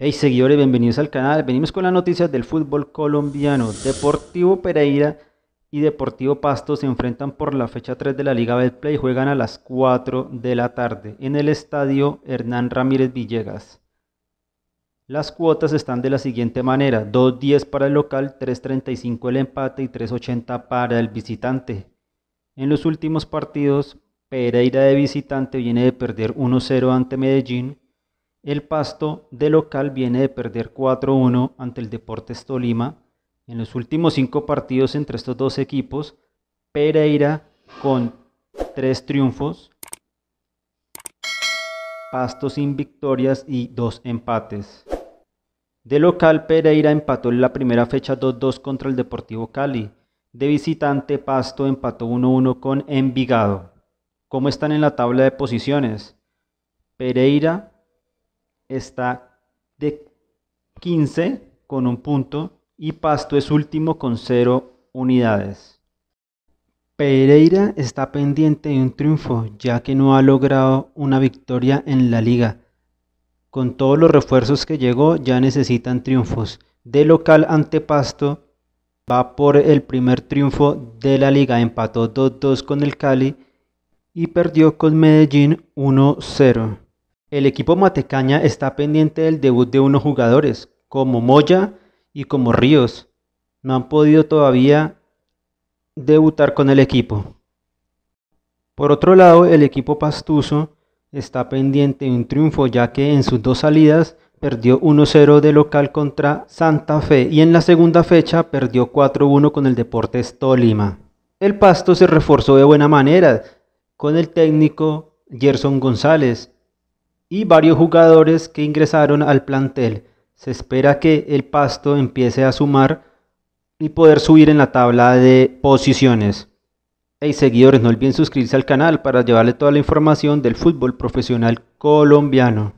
Hey seguidores, bienvenidos al canal. Venimos con las noticias del fútbol colombiano. Deportivo Pereira y Deportivo Pasto se enfrentan por la fecha 3 de la Liga Betplay. Juegan a las 4 de la tarde en el estadio Hernán Ramírez Villegas. Las cuotas están de la siguiente manera: 2.10 para el local, 3.35 el empate y 3.80 para el visitante. En los últimos partidos, Pereira de visitante viene de perder 1-0 ante Medellín el Pasto de local viene de perder 4-1 ante el Deportes Tolima. En los últimos cinco partidos entre estos dos equipos, Pereira con tres triunfos, Pasto sin victorias y dos empates. De local, Pereira empató en la primera fecha 2-2 contra el Deportivo Cali. De visitante, Pasto empató 1-1 con Envigado. ¿Cómo están en la tabla de posiciones? Pereira está de 15 con un punto y Pasto es último con 0 unidades. Pereira está pendiente de un triunfo ya que no ha logrado una victoria en la liga. Con todos los refuerzos que llegó ya necesitan triunfos. De local ante Pasto va por el primer triunfo de la liga. Empató 2-2 con el Cali y perdió con Medellín 1-0. El equipo matecaña está pendiente del debut de unos jugadores, como Moya y como Ríos. No han podido todavía debutar con el equipo. Por otro lado, el equipo pastuso está pendiente de un triunfo ya que en sus dos salidas perdió 1-0 de local contra Santa Fe y en la segunda fecha perdió 4-1 con el Deportes Tolima. El Pasto se reforzó de buena manera con el técnico Gerson González, y varios jugadores que ingresaron al plantel. Se espera que el Pasto empiece a sumar y poder subir en la tabla de posiciones. Hey seguidores, no olviden suscribirse al canal para llevarle toda la información del fútbol profesional colombiano.